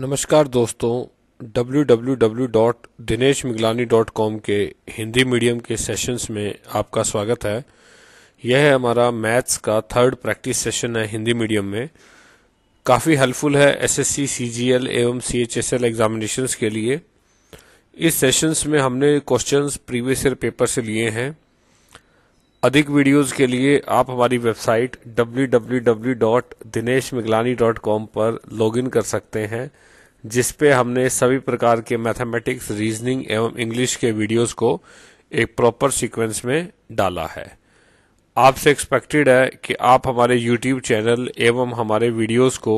नमस्कार दोस्तों www.dineshmiglani.com के हिंदी मीडियम के सेशंस में आपका स्वागत है यह है हमारा मैथ्स का थर्ड प्रैक्टिस सेशन है हिंदी मीडियम में काफ़ी हेल्पफुल है एसएससी, सीजीएल एवं सीएचएसएल एग्जामिनेशंस के लिए इस सेशंस में हमने क्वेश्चंस प्रीवियस ईयर पेपर से लिए हैं अधिक वीडियोस के लिए आप हमारी वेबसाइट www.dineshmiglani.com पर लॉगिन कर सकते हैं जिस पे हमने सभी प्रकार के मैथमेटिक्स रीजनिंग एवं इंग्लिश के वीडियोस को एक प्रॉपर सीक्वेंस में डाला है आपसे एक्सपेक्टेड है कि आप हमारे यूट्यूब चैनल एवं हमारे वीडियोस को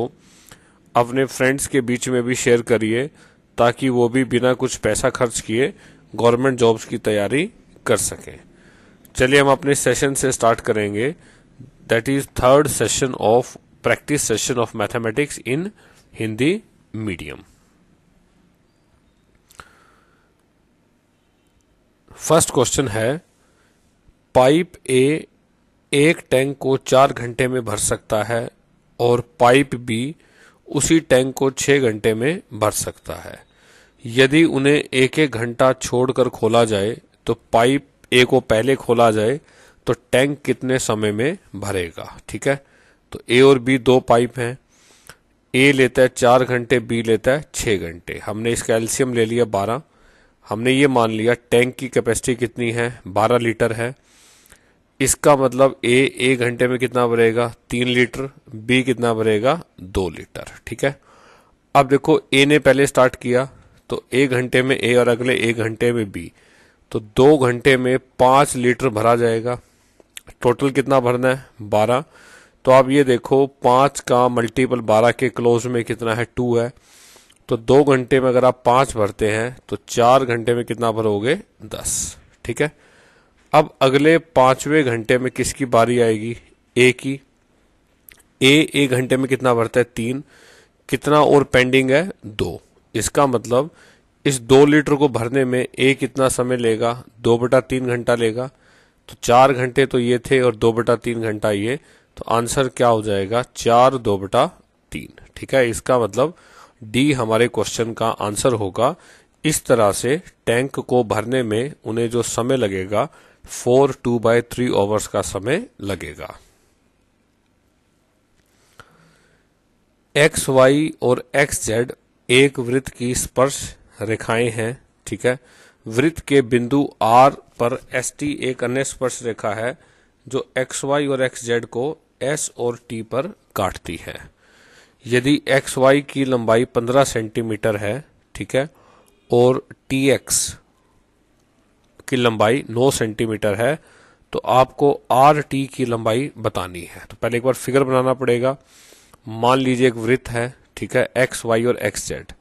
अपने फ्रेंड्स के बीच में भी शेयर करिए ताकि वो भी बिना कुछ पैसा खर्च किए गवर्नमेंट जॉब्स की तैयारी कर सकें चलिए हम अपने सेशन से स्टार्ट करेंगे that is third session of practice session of mathematics in Hindi medium first question है पाइप ए एक टैंक को चार घंटे में भर सकता है और पाइप बी उसी टैंक को छह घंटे में भर सकता है यदि उन्हें एक एक घंटा छोड़कर खोला जाए तो पाइप ए को पहले खोला जाए तो टैंक कितने समय में भरेगा ठीक है तो ए और बी दो पाइप हैं ए लेता है चार घंटे बी लेता है छः घंटे हमने इसका एल्शियम ले लिया बारह हमने ये मान लिया टैंक की कैपेसिटी कितनी है बारह लीटर है इसका मतलब ए एक घंटे में कितना भरेगा तीन लीटर बी कितना भरेगा दो लीटर ठीक है अब देखो ए ने पहले स्टार्ट किया तो एक घंटे में ए और अगले एक घंटे में बी तो दो घंटे में पांच लीटर भरा जाएगा टोटल कितना भरना है बारह तो आप ये देखो पांच का मल्टीपल बारह के क्लोज में कितना है टू है तो दो घंटे में अगर आप पांच भरते हैं तो चार घंटे में कितना भरोगे दस ठीक है अब अगले पांचवे घंटे में किसकी बारी आएगी ए की ए एक घंटे में कितना भरता है तीन कितना और पेंडिंग है दो इसका मतलब इस दो लीटर को भरने में एक इतना समय लेगा दो बटा तीन घंटा लेगा तो चार घंटे तो ये थे और दो बटा तीन घंटा ये तो आंसर क्या हो जाएगा चार दो बटा तीन ठीक है इसका मतलब डी हमारे क्वेश्चन का आंसर होगा इस तरह से टैंक को भरने में उन्हें जो समय लगेगा four two by three overs का समय लगेगा एक्स वाई और एक्स जेड एक वृत्त की स्पर्श रेखाएं हैं ठीक है वृत्त के बिंदु आर पर एस टी एक अन्य स्पर्श रेखा है जो एक्स वाई और एक्स जेड को एस और टी पर काटती है यदि एक्स वाई की लंबाई 15 सेंटीमीटर है ठीक है और टी एक्स की लंबाई 9 सेंटीमीटर है तो आपको आर टी की लंबाई बतानी है तो पहले एक बार फिगर बनाना पड़ेगा मान लीजिए एक वृत्त है ठीक है एक्स वाई और एक्स जेड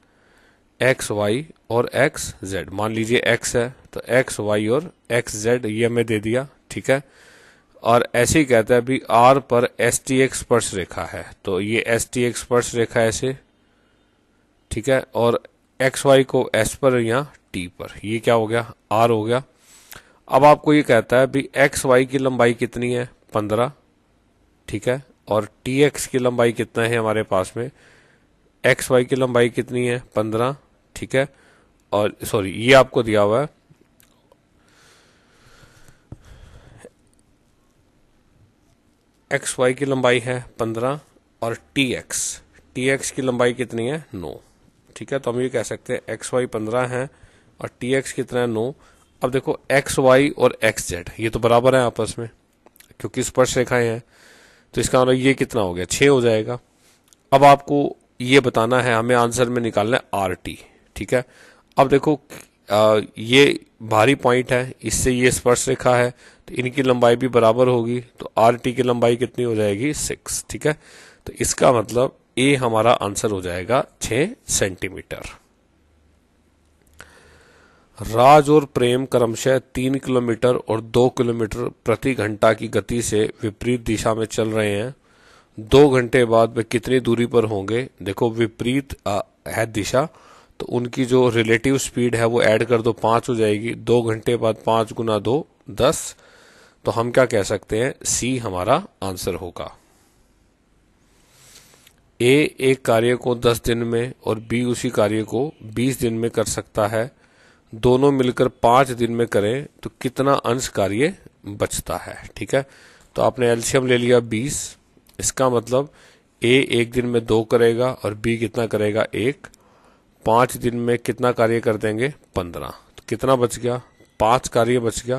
एक्स वाई और एक्स जेड मान लीजिए एक्स है तो एक्स वाई और एक्स जेड ये हमें दे दिया ठीक है और ऐसे ही कहता है भी आर पर एस टी एक्स स्पर्श रेखा है तो ये एस टी एक्स स्पर्श रेखा ऐसे ठीक है और एक्स वाई को एस पर या टी पर ये क्या हो गया आर हो गया अब आपको ये कहता है भी एक्स वाई की लंबाई कितनी है पंद्रह ठीक है और टी एक्स की लंबाई कितना है हमारे पास में एक्स वाई की लंबाई कितनी है पंद्रह ठीक है और सॉरी ये आपको दिया हुआ है एक्स वाई की लंबाई है पंद्रह और टी एक्स टी एक्स की लंबाई कितनी है नो ठीक है तो हम ये कह सकते हैं एक्स वाई पंद्रह है और टी एक्स कितना है नो अब देखो एक्स वाई और एक्स जेड ये तो बराबर है आपस में क्योंकि स्पर्श रेखाएं हैं तो इसका मतलब ये कितना हो गया छ हो जाएगा अब आपको ये बताना है हमें आंसर में निकालना है आर टी ठीक है अब देखो आ, ये भारी पॉइंट है इससे ये स्पर्श रेखा है तो इनकी लंबाई भी बराबर होगी तो आर टी की लंबाई कितनी हो जाएगी सिक्स ठीक है तो इसका मतलब ए हमारा आंसर हो जाएगा छ सेंटीमीटर राज और प्रेम क्रमशः तीन किलोमीटर और दो किलोमीटर प्रति घंटा की गति से विपरीत दिशा में चल रहे हैं दो घंटे बाद वे कितनी दूरी पर होंगे देखो विपरीत है दिशा तो उनकी जो रिलेटिव स्पीड है वो ऐड कर दो पांच हो जाएगी दो घंटे बाद पांच गुना दो दस तो हम क्या कह सकते हैं सी हमारा आंसर होगा ए एक कार्य को दस दिन में और बी उसी कार्य को बीस दिन में कर सकता है दोनों मिलकर पांच दिन में करें तो कितना अंश कार्य बचता है ठीक है तो आपने एल्शियम ले लिया बीस इसका मतलब ए एक दिन में दो करेगा और बी कितना करेगा एक पांच दिन में कितना कार्य कर देंगे पंद्रह तो कितना बच गया पांच कार्य बच गया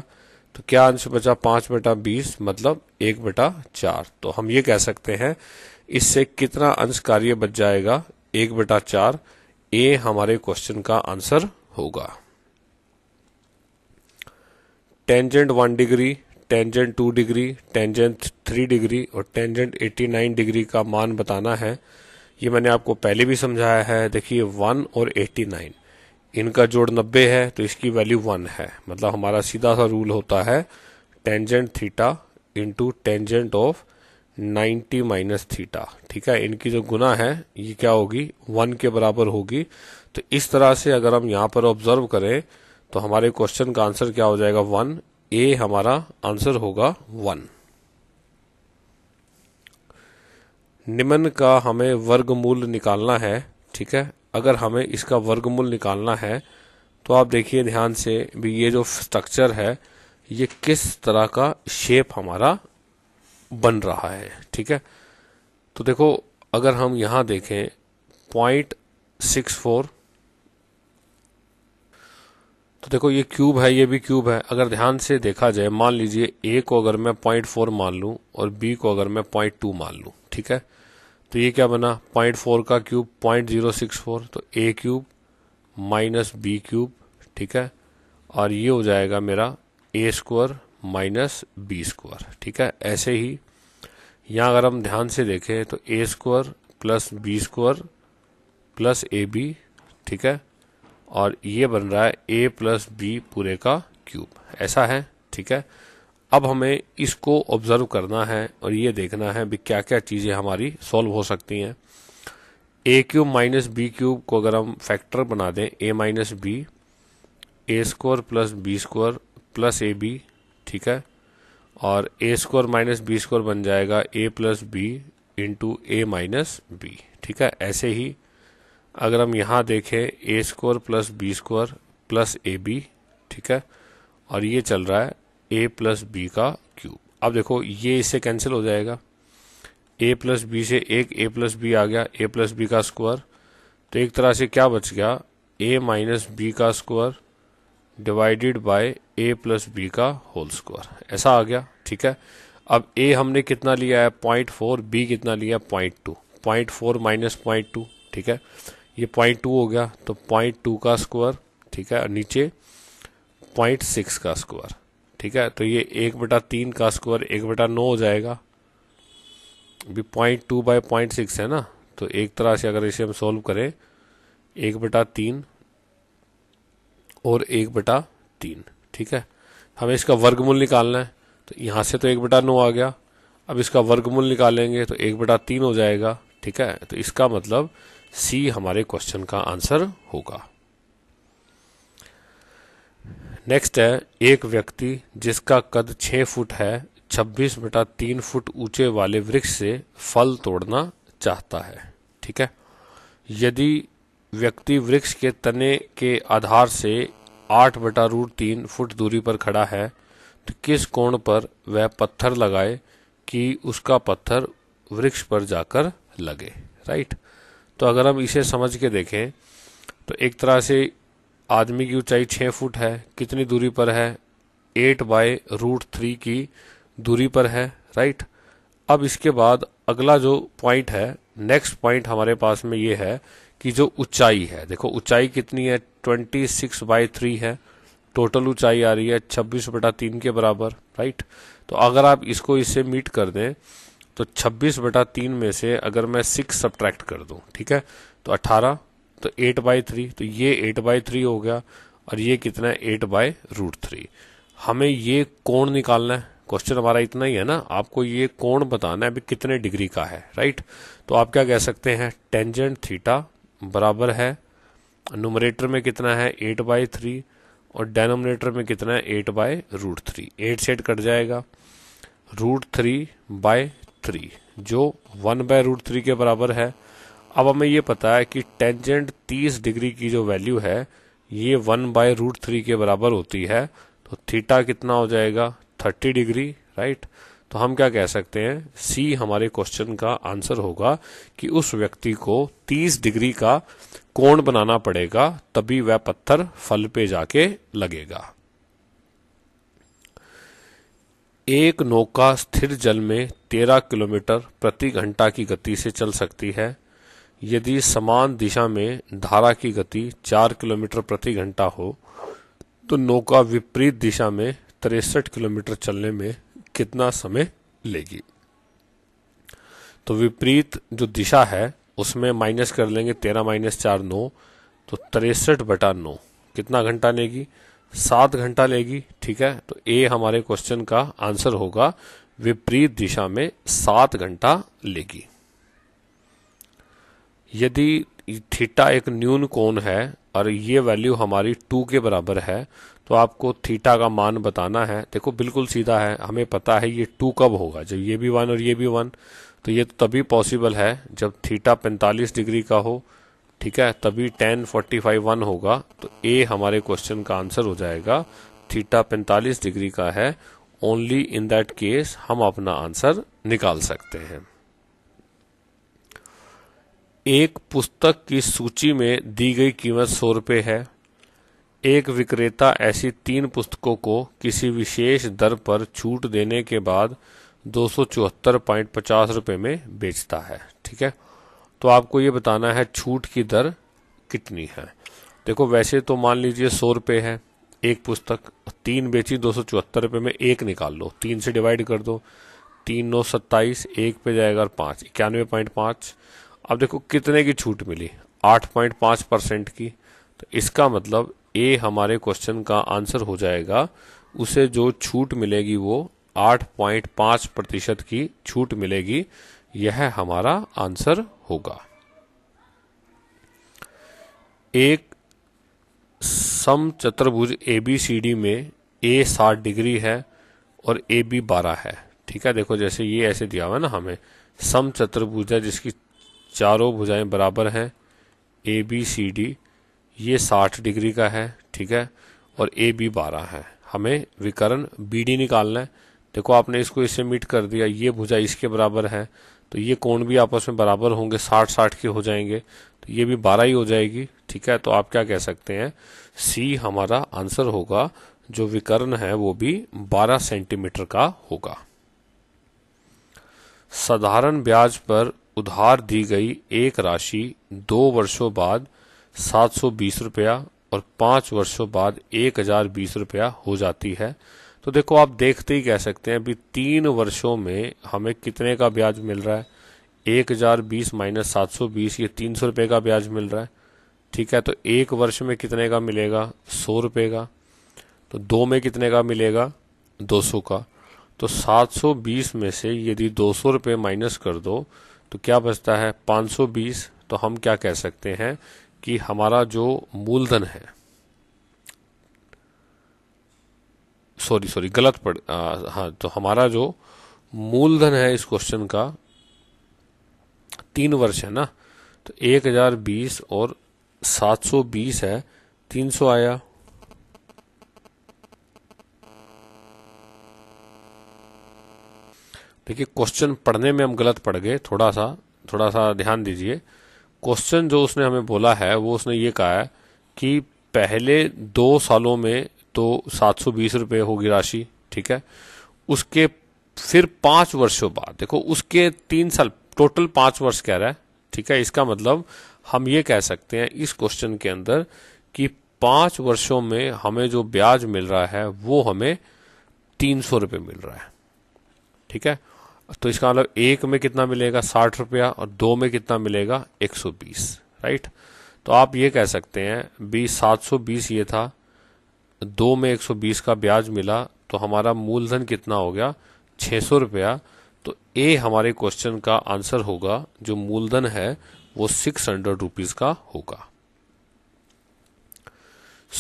तो क्या अंश बचा पांच बेटा बीस मतलब एक बेटा चार तो हम ये कह सकते हैं इससे कितना अंश कार्य बच जाएगा एक बेटा चार ए हमारे क्वेश्चन का आंसर होगा tangent one degree tangent two degree tangent three degree और टेंजेंट एटी नाइन डिग्री का मान बताना है ये मैंने आपको पहले भी समझाया है देखिए वन और एट्टी नाइन इनका जोड़ नब्बे है तो इसकी वैल्यू वन है मतलब हमारा सीधा सा रूल होता है tangent theta into tangent of 90 minus theta ठीक है इनकी जो गुना है ये क्या होगी वन के बराबर होगी तो इस तरह से अगर हम यहाँ पर ऑब्जर्व करें तो हमारे क्वेश्चन का आंसर क्या हो जाएगा वन ए हमारा आंसर होगा वन निम्न का हमें वर्गमूल निकालना है ठीक है अगर हमें इसका वर्गमूल निकालना है तो आप देखिए ध्यान से भी ये जो स्ट्रक्चर है ये किस तरह का शेप हमारा बन रहा है ठीक है तो देखो अगर हम यहाँ देखें पॉइंट सिक्स फोर तो देखो ये क्यूब है ये भी क्यूब है अगर ध्यान से देखा जाए मान लीजिए ए को अगर मैं पॉइंट फोर मान लूँ और बी को अगर मैं पॉइंट टू मान लूँ ठीक है तो ये क्या बना पॉइंट फोर का cube point zero six four तो A cube minus B cube ठीक है और ये हो जाएगा मेरा A square minus B square ठीक है ऐसे ही यहाँ अगर हम ध्यान से देखें तो A square plus B square plus A B ठीक है और ये बन रहा है ए प्लस बी पूरे का क्यूब ऐसा है ठीक है अब हमें इसको ऑब्जर्व करना है और ये देखना है भी क्या क्या चीज़ें हमारी सॉल्व हो सकती हैं A cube minus B cube को अगर हम फैक्टर बना दें A minus B A square plus B square plus A B ठीक है और A square minus B square बन जाएगा A plus B into A minus B ठीक है ऐसे ही अगर हम यहाँ देखें A square plus B square plus A B ठीक है और ये चल रहा है ए प्लस बी का क्यूब अब देखो ये इससे कैंसिल हो जाएगा ए प्लस बी से एक ए प्लस बी आ गया ए प्लस बी का स्क्वायर तो एक तरह से क्या बच गया ए माइनस बी का square divided by A plus B का होल स्क्वायर ऐसा आ गया ठीक है अब ए हमने कितना लिया है पॉइंट फोर बी कितना लिया है point two point four minus point two ठीक है ये पॉइंट टू हो गया तो पॉइंट टू का स्क्वायर ठीक है नीचे पॉइंट सिक्स का स्क्वायर ठीक है तो ये एक बटा तीन का स्क्वायर एक बटा नौ हो जाएगा अभी point two by point six है ना तो एक तरह से अगर इसे हम सोल्व करें एक बटा तीन और एक बटा तीन ठीक है हमें इसका वर्गमूल निकालना है तो यहाँ से तो एक बटा नौ आ गया अब इसका वर्गमूल निकालेंगे तो एक बटा तीन हो जाएगा ठीक है तो इसका मतलब सी हमारे क्वेश्चन का आंसर होगा नेक्स्ट है एक व्यक्ति जिसका कद 6 फुट है 26 बटा तीन फुट ऊंचे वाले वृक्ष से फल तोड़ना चाहता है ठीक है यदि व्यक्ति वृक्ष के तने के आधार से आठ बटा रूट तीन फुट दूरी पर खड़ा है तो किस कोण पर वह पत्थर लगाए कि उसका पत्थर वृक्ष पर जाकर लगे राइट right? तो अगर हम इसे समझ के देखें तो एक तरह से आदमी की ऊंचाई छः फुट है कितनी दूरी पर है एट बाय रूट थ्री की दूरी पर है राइट अब इसके बाद अगला जो पॉइंट है नेक्स्ट पॉइंट हमारे पास में ये है कि जो ऊंचाई है देखो ऊंचाई कितनी है ट्वेंटी सिक्स बाय थ्री है टोटल ऊंचाई आ रही है छब्बीस बटा तीन के बराबर राइट तो अगर आप इसको इससे मीट कर दें तो 26 बटा तीन में से अगर मैं सिक्स सब्ट्रैक्ट कर दूं ठीक है तो 18 तो 8 बाई थ्री तो ये 8 बाई थ्री हो गया और ये कितना है एट बाय रूट थ्री हमें ये कोण निकालना है क्वेश्चन हमारा इतना ही है ना आपको ये कोण बताना है अभी कितने डिग्री का है राइट तो आप क्या कह सकते हैं टेंजेंट थीटा बराबर है नोमरेटर में कितना है एट बाई थ्री और डेनोमिनेटर में कितना है eight by root three eight सेट कट जाएगा रूट थ्री बाय थ्री जो वन बाय रूट थ्री के बराबर है अब हमें ये पता है कि टेंजेंट तीस डिग्री की जो वैल्यू है ये वन बाय रूट थ्री के बराबर होती है तो थीटा कितना हो जाएगा थर्टी डिग्री राइट तो हम क्या कह सकते हैं सी हमारे क्वेश्चन का आंसर होगा कि उस व्यक्ति को 30 डिग्री का कोण बनाना पड़ेगा तभी वह पत्थर फल पे जाके लगेगा एक नौका स्थिर जल में 13 किलोमीटर प्रति घंटा की गति से चल सकती है यदि समान दिशा में धारा की गति 4 किलोमीटर प्रति घंटा हो तो नौका विपरीत दिशा में तिरसठ किलोमीटर चलने में कितना समय लेगी तो विपरीत जो दिशा है उसमें माइनस कर लेंगे तेरह माइनस चार नौ तो तिरसठ बटा नौ कितना घंटा लेगी सात घंटा लेगी ठीक है तो ए हमारे क्वेश्चन का आंसर होगा विपरीत दिशा में सात घंटा लेगी यदि थीटा एक न्यून कोण है और ये वैल्यू हमारी टू के बराबर है तो आपको थीटा का मान बताना है देखो बिल्कुल सीधा है हमें पता है ये टू कब होगा जब ये भी वन और ये भी वन तो ये तो तभी पॉसिबल है जब थीटा पैंतालीस डिग्री का हो ठीक है तभी टेन फोर्टी फाइव वन होगा तो ए हमारे क्वेश्चन का आंसर हो जाएगा थीटा पैंतालीस डिग्री का है ओनली इन दैट केस हम अपना आंसर निकाल सकते हैं एक पुस्तक की सूची में दी गई कीमत सौ रुपये है एक विक्रेता ऐसी तीन पुस्तकों को किसी विशेष दर पर छूट देने के बाद दो सौ चौहत्तर पॉइंट पचास रुपये में बेचता है ठीक है तो आपको ये बताना है छूट की दर कितनी है देखो वैसे तो मान लीजिए सौ रुपये है एक पुस्तक तीन बेची दो सौ चौहत्तर रुपये में एक निकाल लो तीन से डिवाइड कर दो तीन नौ सत्ताईस एक पे जाएगा और पाँच इक्यानवे पॉइंट पाँच अब देखो कितने की छूट मिली आठ पॉइंट पाँच परसेंट की तो इसका मतलब ए हमारे क्वेश्चन का आंसर हो जाएगा उसे जो छूट मिलेगी वो आठ पॉइंट पाँच प्रतिशत की छूट मिलेगी यह हमारा आंसर होगा एक सम चतुर्भुज ए बी सी डी में ए साठ डिग्री है और ए बी बारह है ठीक है देखो जैसे ये ऐसे दिया हुआ ना हमें सम चतुर्भुज है जिसकी चारों भुजाएं बराबर हैं ए बी सी डी ये साठ डिग्री का है ठीक है और ए बी बारह है हमें विकर्ण बी डी निकालना है देखो आपने इसको इससे मीट कर दिया ये भुजा इसके बराबर है तो ये कोण भी आपस में बराबर होंगे साठ साठ के हो जाएंगे तो ये भी बारह ही हो जाएगी ठीक है तो आप क्या कह सकते हैं सी हमारा आंसर होगा जो विकर्ण है वो भी 12 सेंटीमीटर का होगा साधारण ब्याज पर उधार दी गई एक राशि दो वर्षों बाद 720 रुपया और पांच वर्षों बाद बीस रुपया हो जाती है तो देखो आप देखते ही कह सकते हैं कि तीन वर्षों में हमें कितने का ब्याज मिल रहा है एक हजार बीस माइनस सात सौ बीस ये तीन सौ रुपये का ब्याज मिल रहा है ठीक है तो एक वर्ष में कितने का मिलेगा सौ रुपये का तो दो में कितने का मिलेगा दो सौ का तो सात सौ बीस में से यदि दो सौ रुपये माइनस कर दो तो क्या बचता है पाँच सौ बीस तो हम क्या कह सकते हैं कि हमारा जो मूलधन है सॉरी सॉरी गलत पढ़ आ, हाँ तो हमारा जो मूलधन है इस क्वेश्चन का तीन वर्ष है ना तो एक हजार बीस और सात सौ बीस है तीन सौ आया देखिए क्वेश्चन पढ़ने में हम गलत पढ़ गए थोड़ा सा थोड़ा सा ध्यान दीजिए क्वेश्चन जो उसने हमें बोला है वो उसने ये कहा है कि पहले दो सालों में तो सात सौ बीस रुपये होगी राशि ठीक है उसके फिर पाँच वर्षों बाद देखो उसके तीन साल टोटल पाँच वर्ष कह रहा है ठीक है इसका मतलब हम ये कह सकते हैं इस क्वेश्चन के अंदर कि पाँच वर्षों में हमें जो ब्याज मिल रहा है वो हमें तीन सौ रुपये मिल रहा है ठीक है तो इसका मतलब एक में कितना मिलेगा साठ रुपया और दो में कितना मिलेगा एक सौ बीस राइट तो आप ये कह सकते हैं बीस सात सौ बीस ये था दो में 120 का ब्याज मिला तो हमारा मूलधन कितना हो गया छः सौ रुपया तो ए हमारे क्वेश्चन का आंसर होगा जो मूलधन है वो सिक्स हंड्रेड रुपीज का होगा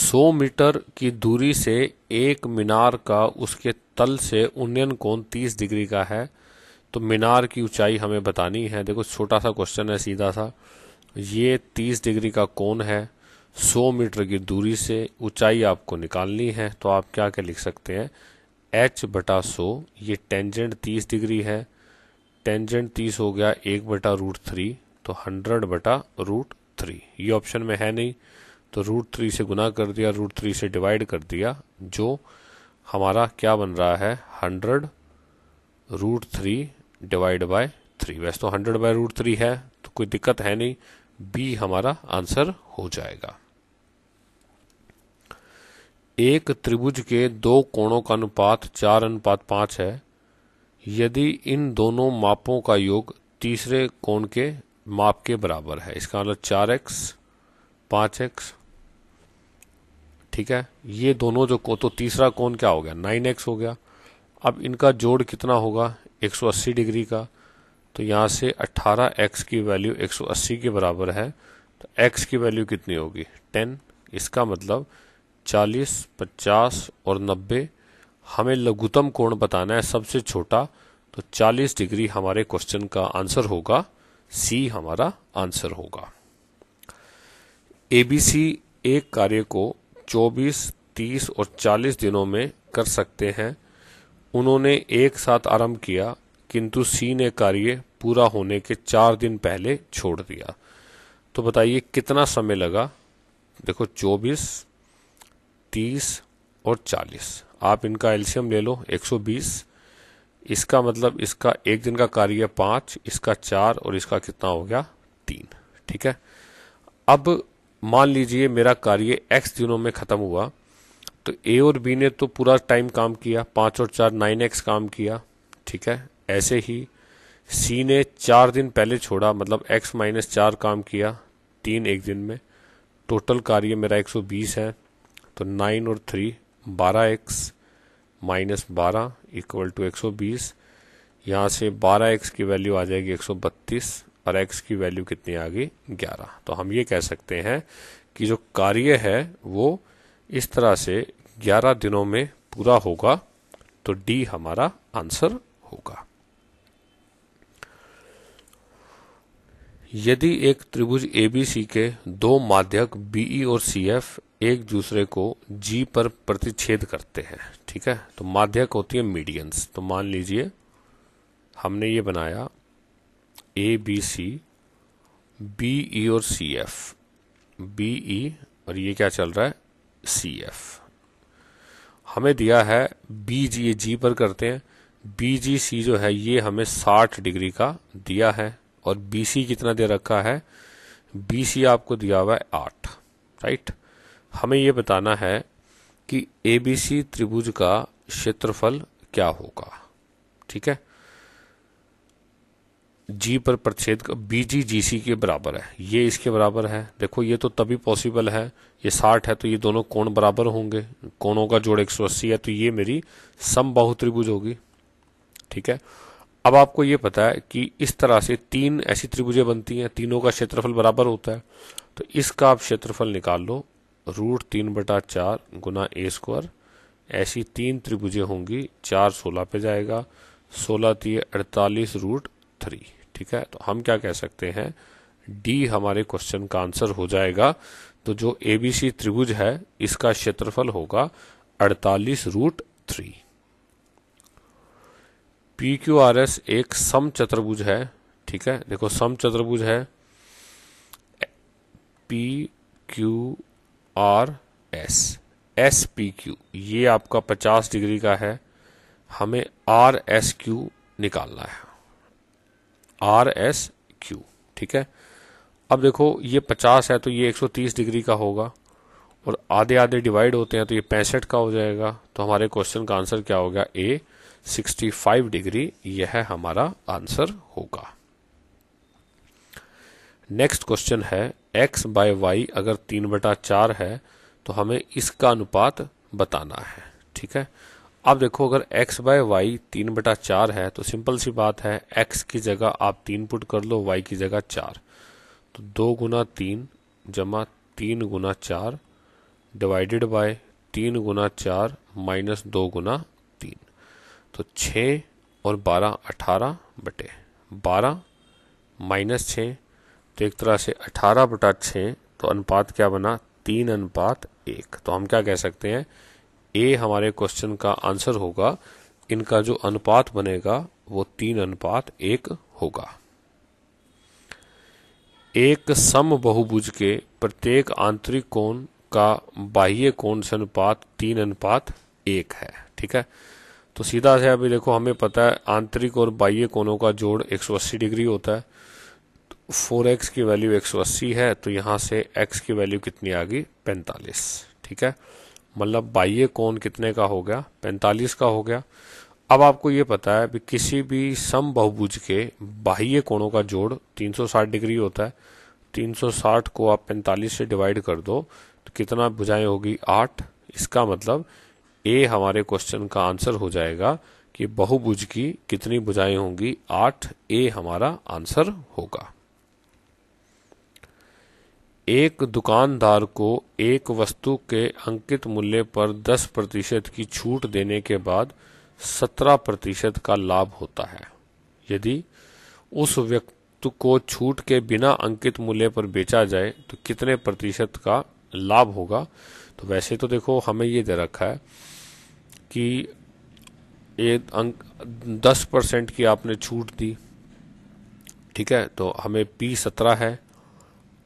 सौ मीटर की दूरी से एक मीनार का उसके तल से उन्नयन कोण तीस डिग्री का है तो मीनार की ऊंचाई हमें बतानी है देखो छोटा सा क्वेश्चन है सीधा सा ये तीस डिग्री का कोण है 100 मीटर की दूरी से ऊंचाई आपको निकालनी है तो आप क्या क्या लिख सकते हैं एच बटा सो ये टेंजेंट 30 डिग्री है टेंजेंट 30 हो गया एक बटा रूट थ्री तो 100 बटा रूट थ्री ये ऑप्शन में है नहीं तो रूट थ्री से गुना कर दिया रूट थ्री से डिवाइड कर दिया जो हमारा क्या बन रहा है hundred root three divide by three वैसे तो हंड्रेड बाय रूट थ्री है तो कोई दिक्कत है नहीं बी हमारा आंसर हो जाएगा एक त्रिभुज के दो कोणों का अनुपात चार अनुपात पांच है यदि इन दोनों मापों का योग तीसरे कोण के माप के बराबर है इसका मतलब चार एक्स पांच एक्स ठीक है ये दोनों जो को तो तीसरा कोण क्या हो गया नाइन एक्स हो गया अब इनका जोड़ कितना होगा 180 डिग्री का तो यहाँ से 18x की वैल्यू 180 के बराबर है तो x की वैल्यू कितनी होगी 10 इसका मतलब 40, 50 और 90 हमें लघुतम कोण बताना है सबसे छोटा तो 40 डिग्री हमारे क्वेश्चन का आंसर होगा सी हमारा आंसर होगा एबीसी एक कार्य को 24, 30 और 40 दिनों में कर सकते हैं उन्होंने एक साथ आरंभ किया किंतु सी ने कार्य पूरा होने के चार दिन पहले छोड़ दिया तो बताइए कितना समय लगा देखो चौबीस तीस और चालीस आप इनका एल्शियम ले लो एक सौ बीस इसका मतलब इसका एक दिन का कार्य पाँच इसका चार और इसका कितना हो गया तीन ठीक है अब मान लीजिए मेरा कार्य एक्स दिनों में ख़त्म हुआ तो ए और बी ने तो पूरा टाइम काम किया पाँच और चार नाइन एक्स काम किया ठीक है ऐसे ही सी ने चार दिन पहले छोड़ा मतलब एक्स माइनस चार काम किया तीन एक दिन में टोटल कार्य मेरा 120 है तो नाइन और थ्री बारह एक्स माइनस बारह इक्वल टू एक सौ बीस यहाँ से बारह एक्स की वैल्यू आ जाएगी एक सौ बत्तीस और एक्स की वैल्यू कितनी आ गई ग्यारह तो हम ये कह सकते हैं कि जो कार्य है वो इस तरह से ग्यारह दिनों में पूरा होगा तो डी हमारा आंसर होगा यदि एक त्रिभुज एबीसी के दो माध्यक बीई e और सीएफ एक दूसरे को जी पर प्रतिच्छेद करते हैं ठीक है तो माध्यक होती है मीडियंस तो मान लीजिए हमने ये बनाया A B C B E और सी एफ बी ई और ये क्या चल रहा है सी एफ हमें दिया है बी जी ये जी पर करते हैं बी जी सी जो है ये हमें 60 डिग्री का दिया है और बीसी कितना दे रखा है बीसी आपको दिया हुआ है आठ राइट हमें यह बताना है कि ABC त्रिभुज का क्षेत्रफल क्या होगा ठीक है जी पर प्रच्छेद बी जी जी सी के बराबर है ये इसके बराबर है देखो ये तो तभी पॉसिबल है ये साठ है तो ये दोनों कोण बराबर होंगे कोणों का जोड़ एक सौ अस्सी है तो ये मेरी समबाहु त्रिभुज होगी ठीक है अब आपको ये पता है कि इस तरह से तीन ऐसी त्रिभुजें बनती हैं तीनों का क्षेत्रफल बराबर होता है तो इसका आप क्षेत्रफल निकाल लो रूट तीन बटा चार गुना ए स्क्वायर ऐसी तीन त्रिभुजें होंगी चार सोलह पे जाएगा सोलह तीय अड़तालीस रूट थ्री ठीक है तो हम क्या कह सकते हैं डी हमारे क्वेश्चन का आंसर हो जाएगा तो जो एबीसी त्रिभुज है इसका क्षेत्रफल होगा अड़तालीस root three P Q R S एक सम चतुर्भुज है ठीक है देखो सम चतुर्भुज है P Q R S S P Q ये आपका 50 डिग्री का है हमें आर एस क्यू निकालना है आर एस क्यू ठीक है अब देखो ये 50 है तो ये 130 डिग्री का होगा और आधे आधे डिवाइड होते हैं तो ये पैंसठ का हो जाएगा तो हमारे क्वेश्चन का आंसर क्या होगा ए 65 डिग्री यह हमारा आंसर होगा नेक्स्ट क्वेश्चन है x बाय वाई अगर तीन बटा चार है तो हमें इसका अनुपात बताना है ठीक है अब देखो अगर x बाय वाई तीन बटा चार है तो सिंपल सी बात है x की जगह आप तीन पुट कर लो y की जगह चार तो दो गुना तीन जमा तीन गुना चार डिवाइडेड बाय तीन गुना चार माइनस दो गुना तो छः और बारह अठारह बटे बारह माइनस छः तो एक तरह से अठारह बटा छः तो अनुपात क्या बना तीन अनुपात एक तो हम क्या कह सकते हैं ए हमारे क्वेश्चन का आंसर होगा इनका जो अनुपात बनेगा वो तीन अनुपात एक होगा एक सम बहुभुज के प्रत्येक आंतरिक कोण का बाह्य कोण से अनुपात तीन अनुपात एक है ठीक है तो सीधा से अभी देखो हमें पता है आंतरिक और बाह्य कोनों का जोड़ 180 डिग्री होता है तो फोर एक्स की वैल्यू 180 है तो यहाँ से एक्स की वैल्यू कितनी आ गई पैंतालीस ठीक है मतलब बाह्य कोण कितने का हो गया पैंतालीस का हो गया अब आपको ये पता है कि किसी भी सम बहुभुज के बाह्य कोणों का जोड़ 360 डिग्री होता है 360 को आप 45 से डिवाइड कर दो तो कितना भुजाएं होगी आठ इसका मतलब ए हमारे क्वेश्चन का आंसर हो जाएगा कि बहुभुज की कितनी भुजाएं होंगी आठ ए हमारा आंसर होगा एक दुकानदार को एक वस्तु के अंकित मूल्य पर 10 प्रतिशत की छूट देने के बाद 17 प्रतिशत का लाभ होता है यदि उस व्यक्ति को छूट के बिना अंकित मूल्य पर बेचा जाए तो कितने प्रतिशत का लाभ होगा तो वैसे तो देखो हमें ये दे रखा है कि ये अंक दस परसेंट की आपने छूट दी ठीक है तो हमें पी सत्रह है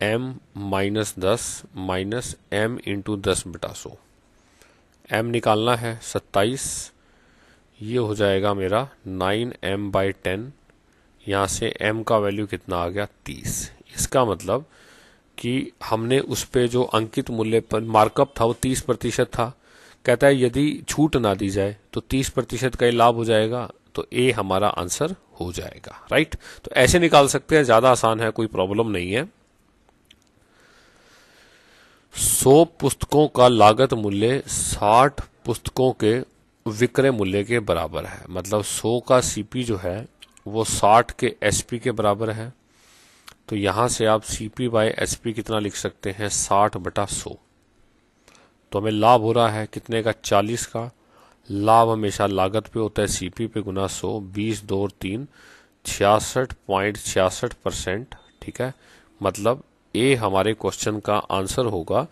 एम माइनस दस माइनस एम इंटू दस बटा सो एम निकालना है सत्ताईस ये हो जाएगा मेरा नाइन एम बाई टेन यहाँ से एम का वैल्यू कितना आ गया तीस इसका मतलब कि हमने उस पर जो अंकित मूल्य पर मार्कअप था वो तीस प्रतिशत था कहता है यदि छूट ना दी जाए तो तीस प्रतिशत का लाभ हो जाएगा तो ए हमारा आंसर हो जाएगा राइट तो ऐसे निकाल सकते हैं ज्यादा आसान है कोई प्रॉब्लम नहीं है सौ पुस्तकों का लागत मूल्य साठ पुस्तकों के विक्रय मूल्य के बराबर है मतलब सौ का सीपी जो है वो साठ के एसपी के बराबर है तो यहां से आप सीपी बाय एसपी कितना लिख सकते हैं साठ बटा सौ तो हमें लाभ हो रहा है कितने का चालीस का लाभ हमेशा लागत पे होता है सीपी पे गुना सौ बीस दो और तीन छियासठ पॉइंट छियासठ परसेंट ठीक है मतलब ए हमारे क्वेश्चन का आंसर होगा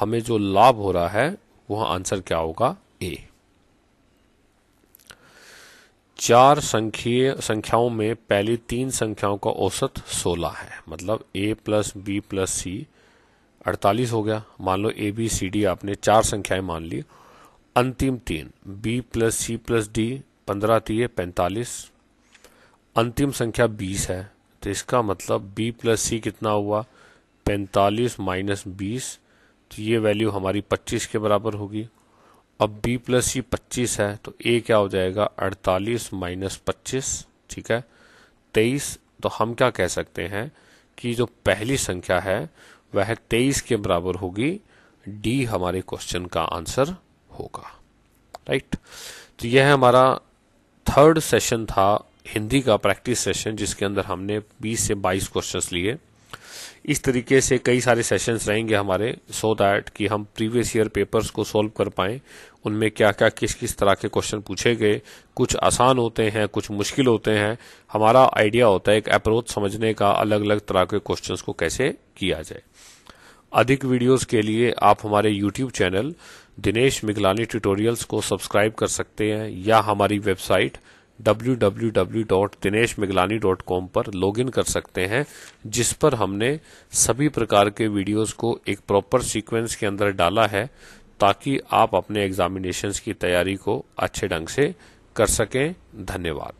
हमें जो लाभ हो रहा है वह आंसर क्या होगा ए चार संख्य संख्याओं में पहली तीन संख्याओं का औसत 16 है मतलब A plus B plus C अड़तालीस हो गया मान लो ए बी सी डी आपने चार संख्याएं मान ली अंतिम तीन B plus C plus D पंद्रह तीय पैंतालीस अंतिम संख्या बीस है तो इसका मतलब बी प्लस सी कितना हुआ पैंतालीस माइनस बीस तो ये वैल्यू हमारी पच्चीस के बराबर होगी अब बी प्लस सी पच्चीस है तो ए क्या हो जाएगा अड़तालीस माइनस पच्चीस ठीक है तेईस तो हम क्या कह सकते हैं कि जो पहली संख्या है वह तेईस के बराबर होगी डी हमारे क्वेश्चन का आंसर होगा राइट तो यह हमारा थर्ड सेशन था हिंदी का प्रैक्टिस सेशन जिसके अंदर हमने 20 से 22 क्वेश्चंस लिए इस तरीके से कई सारे सेशंस रहेंगे हमारे सो so दैट कि हम प्रीवियस ईयर पेपर्स को सॉल्व कर पाएँ उनमें क्या क्या किस किस तरह के क्वेश्चन पूछे गए कुछ आसान होते हैं कुछ मुश्किल होते हैं हमारा आइडिया होता है एक अप्रोच समझने का अलग अलग तरह के क्वेश्चन को कैसे किया जाए अधिक वीडियोस के लिए आप हमारे YouTube channel Dinesh Miglani tutorials को सब्सक्राइब कर सकते हैं या हमारी वेबसाइट www.dineshmiglani.com पर लॉगिन कर सकते हैं जिस पर हमने सभी प्रकार के वीडियोस को एक प्रॉपर सीक्वेंस के अंदर डाला है ताकि आप अपने एग्जामिनेशंस की तैयारी को अच्छे ढंग से कर सकें धन्यवाद